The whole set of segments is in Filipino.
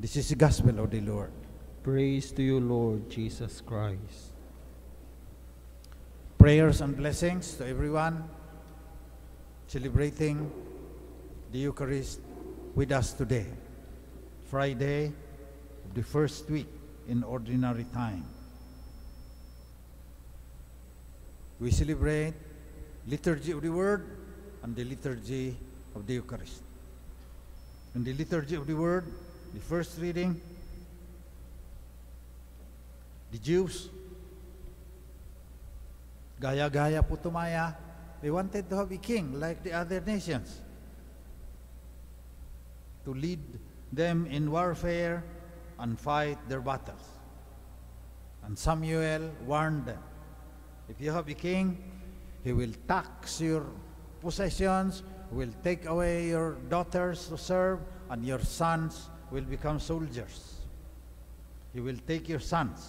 This is the gospel of the Lord. Praise to you, Lord Jesus Christ. Prayers and blessings to everyone celebrating the Eucharist with us today, Friday of the first week in ordinary time. We celebrate liturgy of the word and the liturgy of the Eucharist. In the liturgy of the word, the first reading, the Jews, gaya-gaya putumaya, they wanted to have a king like the other nations to lead them in warfare and fight their battles. And Samuel warned them, if you have a king, he will tax your possessions, will take away your daughters to serve and your sons will become soldiers. He will take your sons,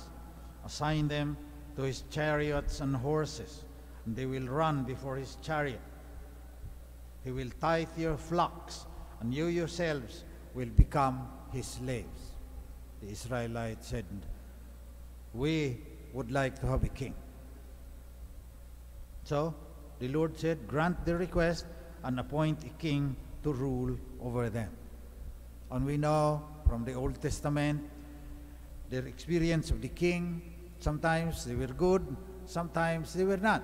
assign them to his chariots and horses, and they will run before his chariot. He will tithe your flocks, and you yourselves will become his slaves. The Israelites said, We would like to have a king. So the Lord said, Grant the request and appoint a king to rule over them. And we know from the Old Testament, their experience of the king, sometimes they were good, sometimes they were not.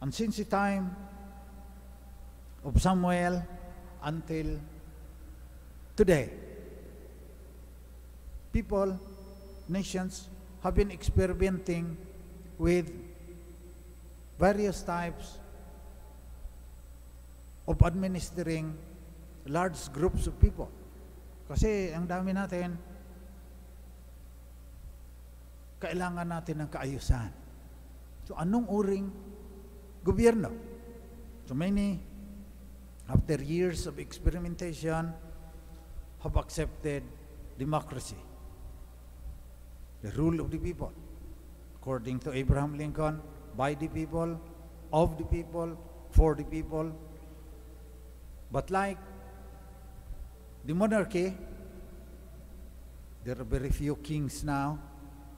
And since the time of Samuel until today, people, nations have been experimenting with various types of administering large groups of people. Kasi ang dami natin, kailangan natin ng kaayusan. So anong uring gobyerno? So many, after years of experimentation, have accepted democracy, the rule of the people, according to Abraham Lincoln, by the people, of the people, for the people. But like The monarchy, there are very few kings now.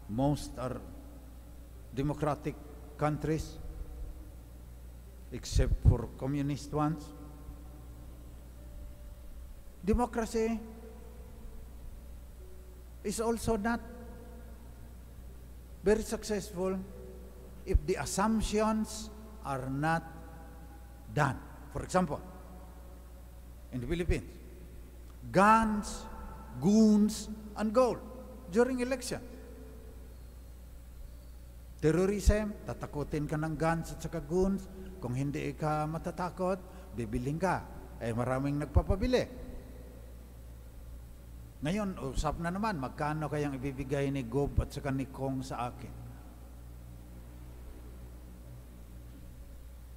Most are democratic countries, except for communist ones. Democracy is also not very successful if the assumptions are not done. For example, in the Philippines, guns, goons, and gold during election. Terrorism, tatakotin ka ng guns at saka goons. Kung hindi ka matatakot, bibiling ka. Eh maraming nagpapabili. Ngayon, usap na naman, magkano kayang ibibigay ni Gob at saka ni Kong sa akin?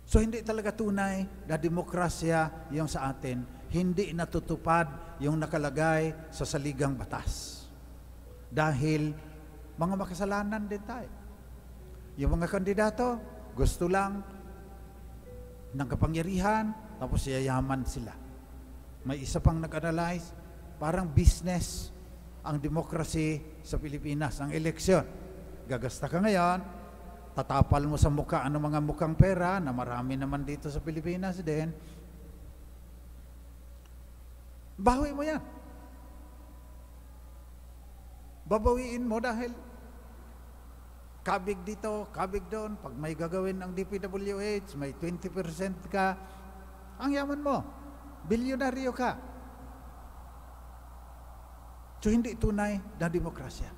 So hindi talaga tunay na demokrasya yung sa atin hindi natutupad yung nakalagay sa saligang batas. Dahil mga makasalanan din tayo. Yung mga kandidato, gusto lang ng kapangyarihan, tapos yayaman sila. May isa pang nag-analyze, parang business ang demokrasy sa Pilipinas, ang eleksyon. Gagasta ka ngayon, tatapal mo sa mukha ang mga mukhang pera na marami naman dito sa Pilipinas din, Bawi mo yan. Babawiin mo dahil kabig dito, kabig doon. Pag may gagawin ang DPWH, may 20% ka. Ang yaman mo. Bilyonaryo ka. So hindi tunay na demokrasya.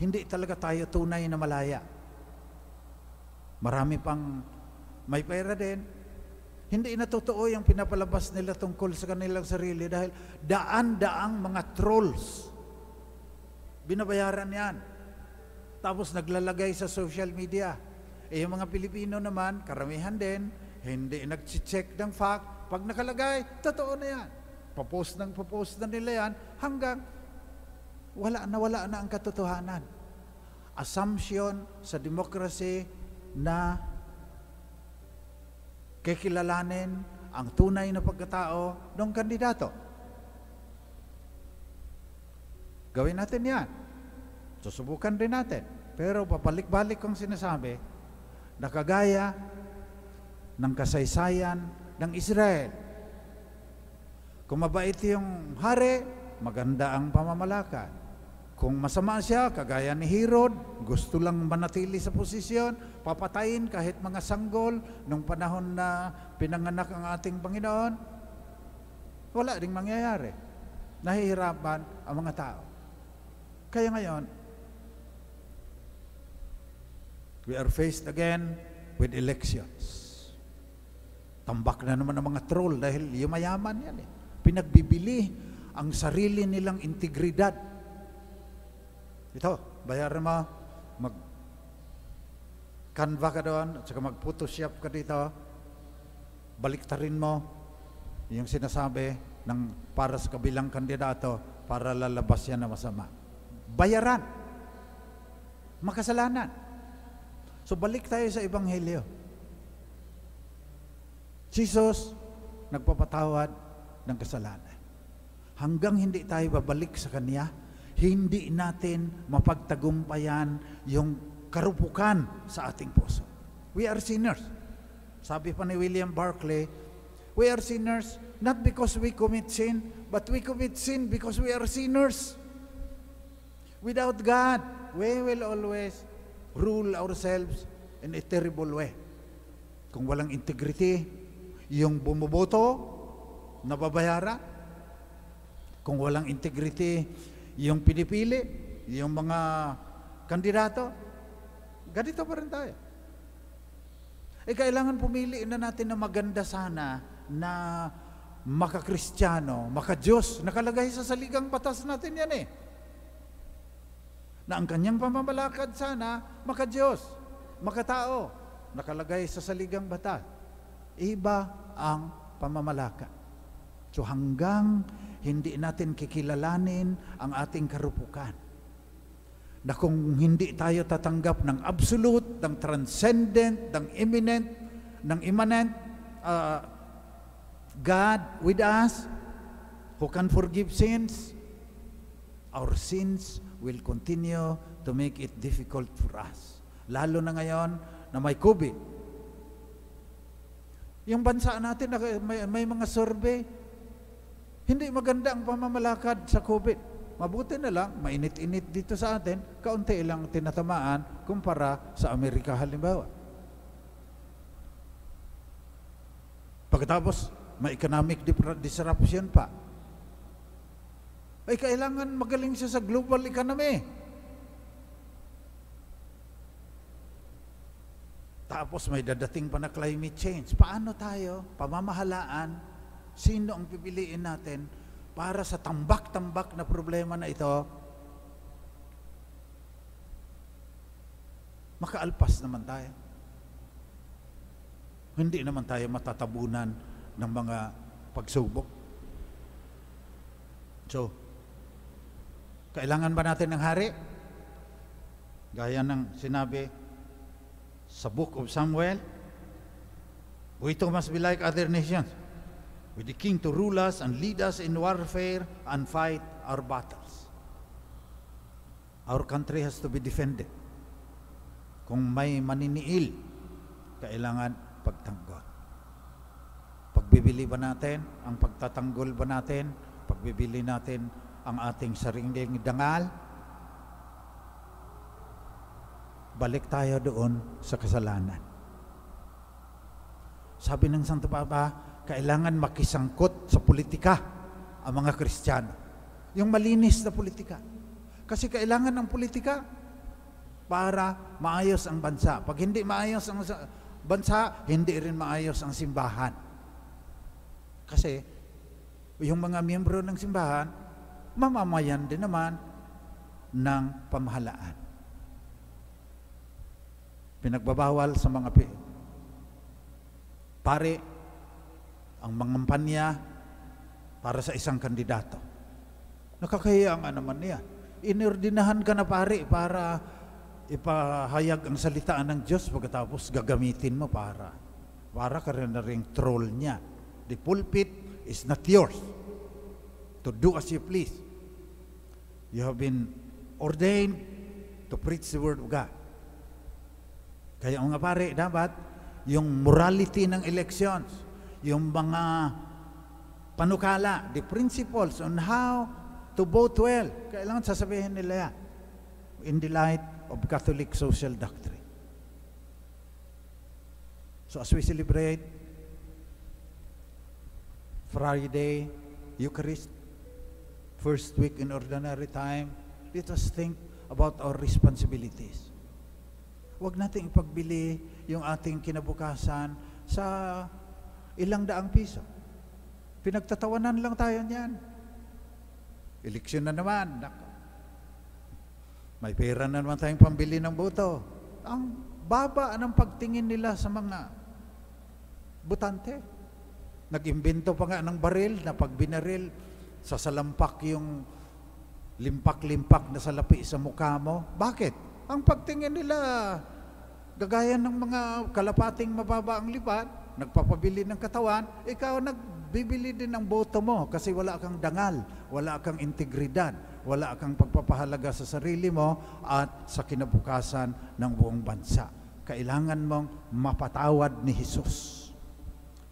Hindi talaga tayo tunay na malaya. Marami pang may pera din, hindi na totoo yung pinapalabas nila tungkol sa kanilang sarili dahil daan-daang mga trolls. Binabayaran yan. Tapos naglalagay sa social media. Eh, yung mga Pilipino naman, karamihan din, hindi nag-check ng fact. Pag nakalagay, totoo na yan. Papost ng papost na nila yan hanggang wala na wala na ang katotohanan. Assumption sa democracy na kikilalanin ang tunay na pagkatao ng kandidato. Gawin natin yan. Susubukan din natin. Pero papalik-balik kong sinasabi na kagaya ng kasaysayan ng Israel. Kung mabait yung hari, maganda ang pamamalakan. Kung masama siya, kagaya ni Herod, gusto lang manatili sa posisyon, papatayin kahit mga sanggol nung panahon na pinanganak ang ating Panginoon, wala ring mangyayari. Nahihirapan ang mga tao. Kaya ngayon, we are faced again with elections. Tambak na naman ang mga troll dahil yumayaman yan eh. Pinagbibili ang sarili nilang integridad ito, bayaran mo, mag kanva ka doon, at saka mag photoshop ka dito, baliktarin mo yung sinasabi ng para sa kabilang kandidato para lalabas yan na masama. Bayaran. Makasalanan. So balik tayo sa Ebanghelyo. Jesus, nagpapatawad ng kasalanan. Hanggang hindi tayo babalik sa Kanya, hindi natin mapagtagumpayan yung karupukan sa ating puso. We are sinners. Sabi pa ni William Barclay, we are sinners not because we commit sin, but we commit sin because we are sinners. Without God, we will always rule ourselves in a terrible way. Kung walang integrity, yung bumuboto, nababayara. Kung walang integrity, yung pinipili, yung mga kandidato. Ganito pa rin tayo. Eh kailangan pumili na natin na maganda sana na makakristiyano, makadiyos. Nakalagay sa saligang batas natin yan eh. Na ang kanyang pamamalakad sana, makadiyos, makatao. Nakalagay sa saligang batas. Iba ang pamamalakad. So hanggang hindi natin kikilalanin ang ating karupukan. Na kung hindi tayo tatanggap ng absolute, ng transcendent, ng imminent, ng immanent uh, God with us, who can forgive sins, our sins will continue to make it difficult for us. Lalo na ngayon na may COVID. Yung bansa natin, may, may mga survey, hindi maganda ang pamamalakad sa COVID. Mabuti na lang, mainit-init dito sa atin, kaunti lang tinatamaan kumpara sa Amerika halimbawa. Pagkatapos, may economic disruption pa. Ay kailangan magaling siya sa global economy. Tapos may dadating pa na climate change. Paano tayo? Pamamahalaan, Sino ang pipiliin natin para sa tambak-tambak na problema na ito? Makaalpas naman tayo. Hindi naman tayo matatabunan ng mga pagsubok. So, kailangan ba natin ng hari? Gaya ng sinabi sa Book of Samuel, We too must be like other nations with the king to rule us and lead us in warfare and fight our battles. Our country has to be defended. Kung may maniniil, kailangan pagtanggol. Pagbibili ba natin? Ang pagtatanggol ba natin? Pagbibili natin ang ating sariling dangal? Balik tayo doon sa kasalanan. Sabi ng Santo Papa, kailangan makisangkot sa politika ang mga Kristiyano. Yung malinis na politika. Kasi kailangan ng politika para maayos ang bansa. Pag hindi maayos ang bansa, hindi rin maayos ang simbahan. Kasi yung mga miyembro ng simbahan, mamamayan din naman ng pamahalaan. Pinagbabawal sa mga pare ang mangampanya para sa isang kandidato. Nakakahiya nga naman niya. Inordinahan ka na pare para ipahayag ang salitaan ng Diyos pagkatapos gagamitin mo para. Para ka rin na rin troll niya. The pulpit is not yours. To do as you please. You have been ordained to preach the Word of God. Kaya mga pare, dapat yung morality ng elections, yung mga panukala, the principles on how to vote well. Kailangan sasabihin nila yan in the light of Catholic social doctrine. So as we celebrate Friday, Eucharist, first week in ordinary time, let us think about our responsibilities. Huwag nating ipagbili yung ating kinabukasan sa ilang daang piso. Pinagtatawanan lang tayo niyan. Eleksyon na naman. Nako. May pera na naman tayong pambili ng boto. Ang baba ng pagtingin nila sa mga butante. Nag-imbento pa nga ng baril na pag binaril, sasalampak yung limpak-limpak na salapi sa mukha mo. Bakit? Ang pagtingin nila, gagaya ng mga kalapating mababa ang lipat, nagpapabili ng katawan, ikaw nagbibili din ng boto mo kasi wala kang dangal, wala kang integridad, wala kang pagpapahalaga sa sarili mo at sa kinabukasan ng buong bansa. Kailangan mong mapatawad ni Jesus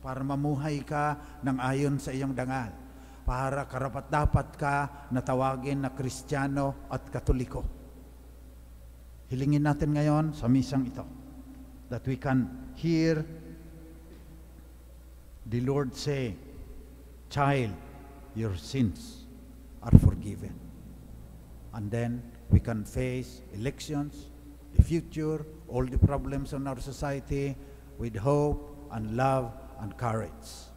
para mamuhay ka ng ayon sa iyong dangal, para karapat-dapat ka na tawagin na Kristiyano at Katoliko. Hilingin natin ngayon sa misang ito that we can hear the Lord say, child, your sins are forgiven. And then we can face elections, the future, all the problems in our society with hope and love and courage.